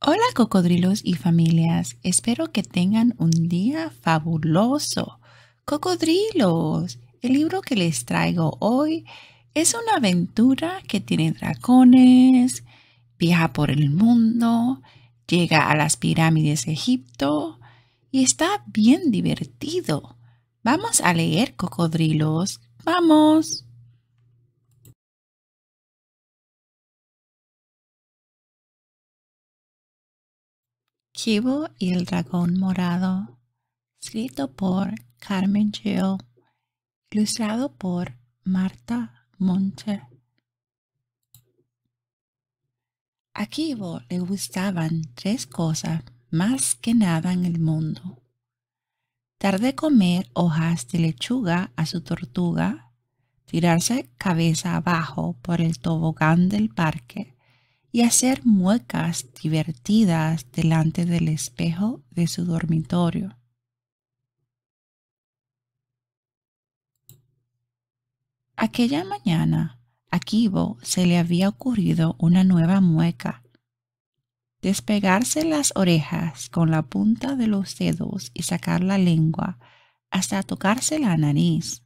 Hola cocodrilos y familias, espero que tengan un día fabuloso. Cocodrilos, el libro que les traigo hoy es una aventura que tiene dragones, viaja por el mundo, llega a las pirámides de Egipto y está bien divertido. Vamos a leer cocodrilos, vamos. Kibo y el dragón morado, escrito por Carmen Jo, ilustrado por Marta Monter. A Kibo le gustaban tres cosas más que nada en el mundo. Dar de comer hojas de lechuga a su tortuga, tirarse cabeza abajo por el tobogán del parque y hacer muecas divertidas delante del espejo de su dormitorio. Aquella mañana, a Kibo se le había ocurrido una nueva mueca. Despegarse las orejas con la punta de los dedos y sacar la lengua hasta tocarse la nariz.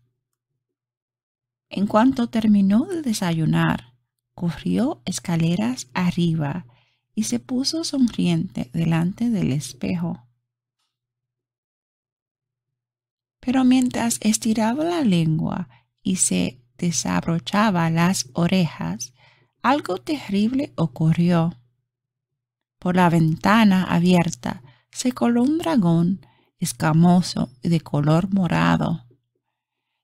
En cuanto terminó de desayunar, corrió escaleras arriba y se puso sonriente delante del espejo. Pero mientras estiraba la lengua y se desabrochaba las orejas, algo terrible ocurrió. Por la ventana abierta se coló un dragón escamoso y de color morado.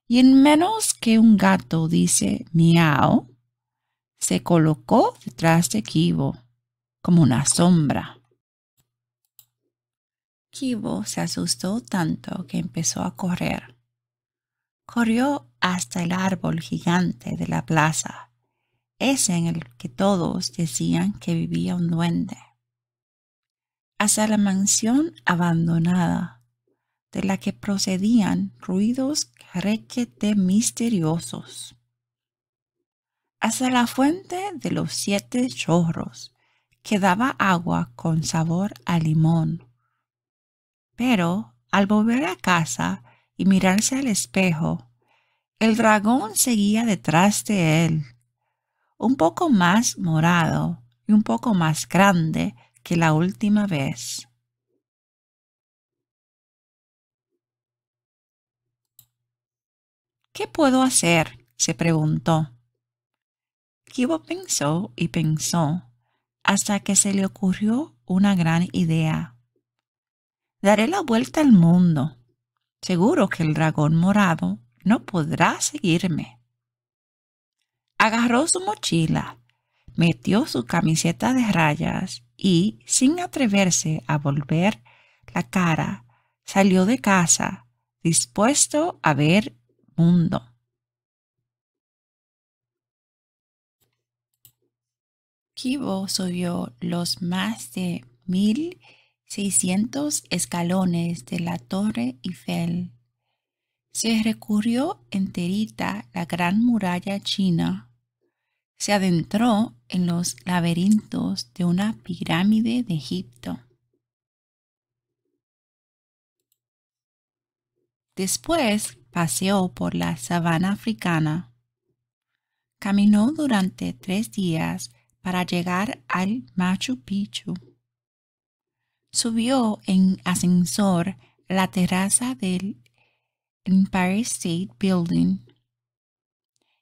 Y en menos que un gato dice miau, se colocó detrás de Kibo como una sombra. Kibo se asustó tanto que empezó a correr. Corrió hasta el árbol gigante de la plaza, ese en el que todos decían que vivía un duende, hasta la mansión abandonada, de la que procedían ruidos requete misteriosos hasta la fuente de los siete chorros, que daba agua con sabor a limón. Pero al volver a casa y mirarse al espejo, el dragón seguía detrás de él, un poco más morado y un poco más grande que la última vez. ¿Qué puedo hacer? se preguntó. Kibo pensó y pensó hasta que se le ocurrió una gran idea. Daré la vuelta al mundo. Seguro que el dragón morado no podrá seguirme. Agarró su mochila, metió su camiseta de rayas y, sin atreverse a volver la cara, salió de casa, dispuesto a ver mundo. Kibo subió los más de 1.600 escalones de la Torre Eiffel. Se recurrió enterita la gran muralla china. Se adentró en los laberintos de una pirámide de Egipto. Después paseó por la sabana africana. Caminó durante tres días para llegar al Machu Picchu. Subió en ascensor la terraza del Empire State Building.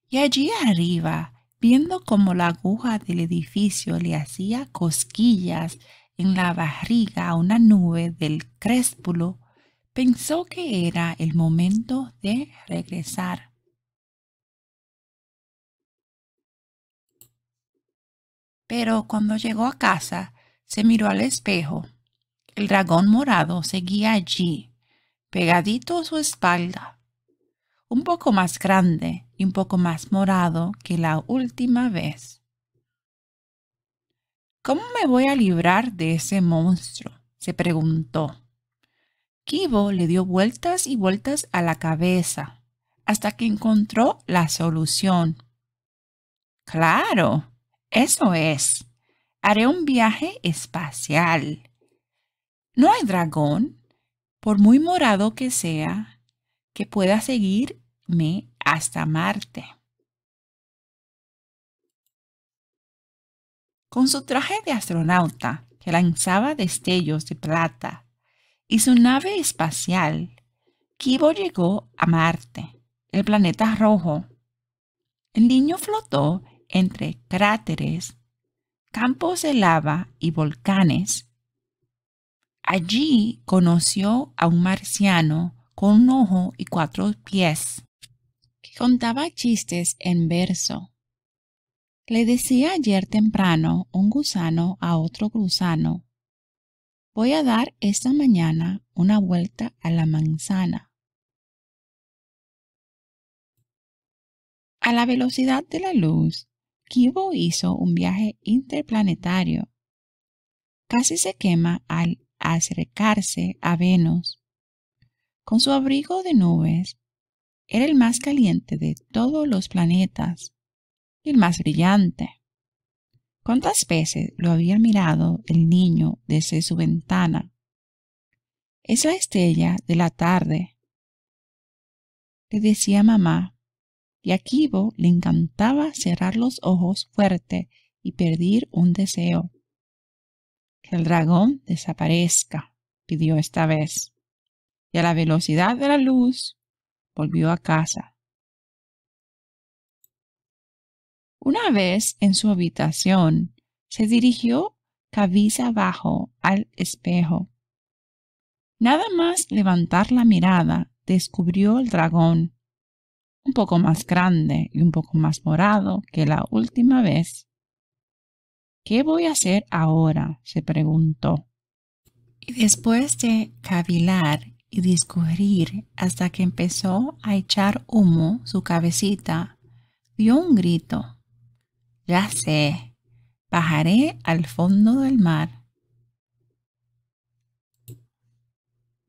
Y allí arriba, viendo como la aguja del edificio le hacía cosquillas en la barriga a una nube del créspulo, pensó que era el momento de regresar. Pero cuando llegó a casa, se miró al espejo. El dragón morado seguía allí, pegadito a su espalda, un poco más grande y un poco más morado que la última vez. ¿Cómo me voy a librar de ese monstruo? se preguntó. Kibo le dio vueltas y vueltas a la cabeza hasta que encontró la solución. Claro, eso es, haré un viaje espacial. No hay dragón, por muy morado que sea, que pueda seguirme hasta Marte. Con su traje de astronauta, que lanzaba destellos de plata, y su nave espacial, Kibo llegó a Marte, el planeta rojo. El niño flotó entre cráteres, campos de lava y volcanes. Allí conoció a un marciano con un ojo y cuatro pies, que contaba chistes en verso. Le decía ayer temprano un gusano a otro gusano, voy a dar esta mañana una vuelta a la manzana. A la velocidad de la luz, Kibo hizo un viaje interplanetario. Casi se quema al acercarse a Venus. Con su abrigo de nubes, era el más caliente de todos los planetas y el más brillante. ¿Cuántas veces lo había mirado el niño desde su ventana? Es la estrella de la tarde, le decía mamá y a Kibo le encantaba cerrar los ojos fuerte y pedir un deseo. Que el dragón desaparezca, pidió esta vez. Y a la velocidad de la luz volvió a casa. Una vez en su habitación, se dirigió cabeza abajo al espejo. Nada más levantar la mirada, descubrió el dragón un poco más grande y un poco más morado que la última vez. ¿Qué voy a hacer ahora? se preguntó. Y después de cavilar y discurrir hasta que empezó a echar humo su cabecita, dio un grito. Ya sé, bajaré al fondo del mar.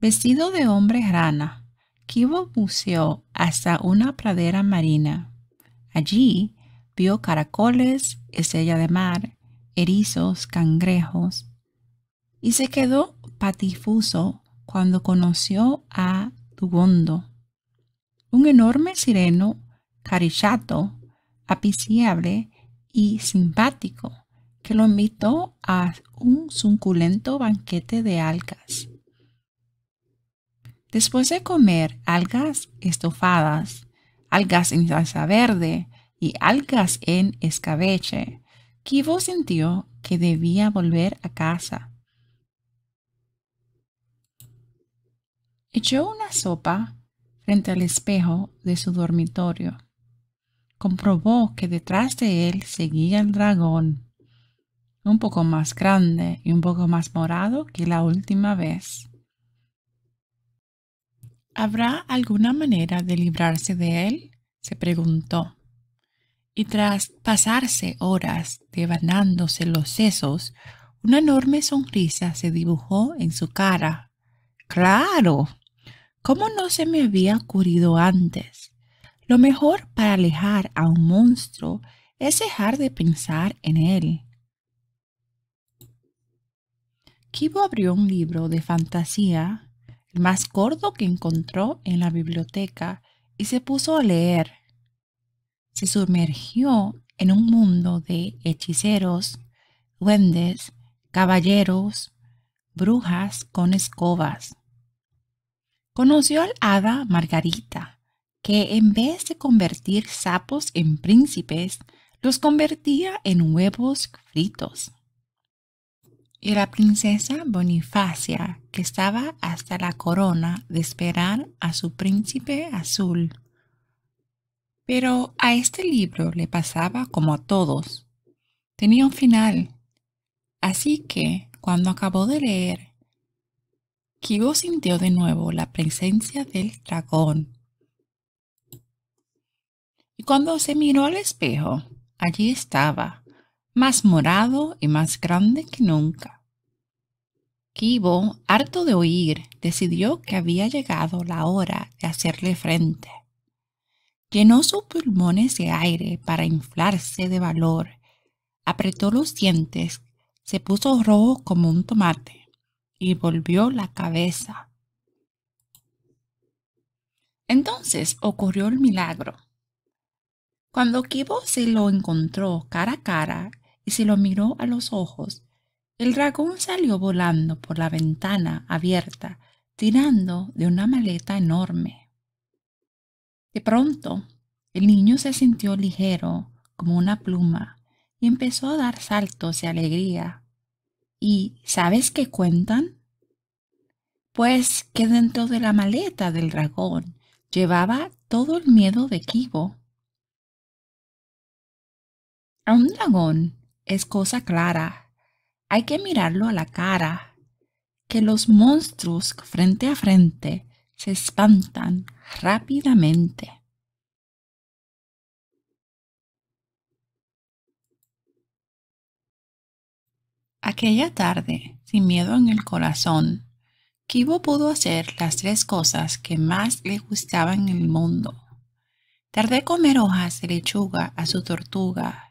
Vestido de hombre rana, Kibo buceó hasta una pradera marina. Allí vio caracoles, estrella de mar, erizos, cangrejos, y se quedó patifuso cuando conoció a Dugondo, un enorme sireno carichato, apiciable y simpático, que lo invitó a un suculento banquete de algas. Después de comer algas estofadas, algas en salsa verde y algas en escabeche, Kivo sintió que debía volver a casa. Echó una sopa frente al espejo de su dormitorio. Comprobó que detrás de él seguía el dragón, un poco más grande y un poco más morado que la última vez. ¿Habrá alguna manera de librarse de él? se preguntó. Y tras pasarse horas devanándose los sesos, una enorme sonrisa se dibujó en su cara. Claro. ¿Cómo no se me había ocurrido antes? Lo mejor para alejar a un monstruo es dejar de pensar en él. Kibo abrió un libro de fantasía el más gordo que encontró en la biblioteca, y se puso a leer. Se sumergió en un mundo de hechiceros, duendes, caballeros, brujas con escobas. Conoció al hada Margarita, que en vez de convertir sapos en príncipes, los convertía en huevos fritos y la princesa Bonifacia, que estaba hasta la corona de esperar a su príncipe azul. Pero a este libro le pasaba como a todos. Tenía un final. Así que, cuando acabó de leer, Kibo sintió de nuevo la presencia del dragón. Y cuando se miró al espejo, allí estaba, más morado y más grande que nunca. Kibo, harto de oír, decidió que había llegado la hora de hacerle frente. Llenó sus pulmones de aire para inflarse de valor, apretó los dientes, se puso rojo como un tomate y volvió la cabeza. Entonces ocurrió el milagro. Cuando Kibo se lo encontró cara a cara y se lo miró a los ojos. El dragón salió volando por la ventana abierta, tirando de una maleta enorme. De pronto, el niño se sintió ligero como una pluma y empezó a dar saltos de alegría. ¿Y sabes qué cuentan? Pues que dentro de la maleta del dragón llevaba todo el miedo de Kibo. A un dragón es cosa clara. Hay que mirarlo a la cara. Que los monstruos frente a frente se espantan rápidamente. Aquella tarde, sin miedo en el corazón, Kibo pudo hacer las tres cosas que más le gustaban en el mundo. Tardé comer hojas de lechuga a su tortuga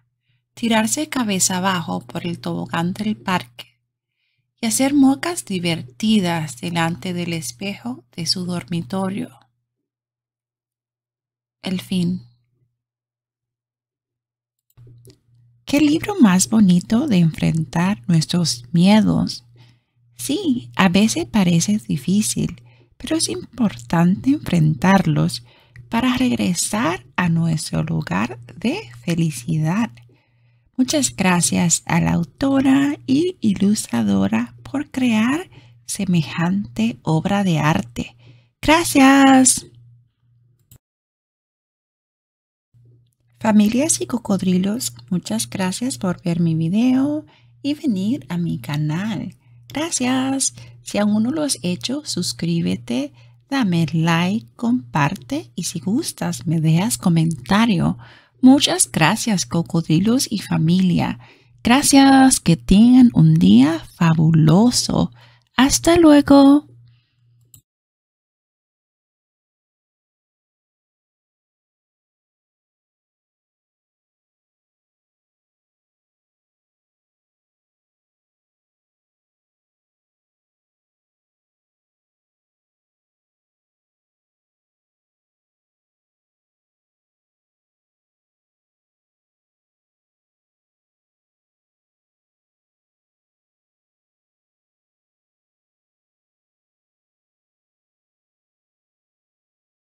tirarse cabeza abajo por el tobogán del parque y hacer mocas divertidas delante del espejo de su dormitorio. El fin. ¿Qué libro más bonito de enfrentar nuestros miedos? Sí, a veces parece difícil, pero es importante enfrentarlos para regresar a nuestro lugar de felicidad. Muchas gracias a la autora y ilustradora por crear semejante obra de arte. Gracias. Familias y cocodrilos, muchas gracias por ver mi video y venir a mi canal. Gracias. Si aún no lo has hecho, suscríbete, dame like, comparte y si gustas me dejas comentario. Muchas gracias, cocodrilos y familia. Gracias, que tengan un día fabuloso. Hasta luego.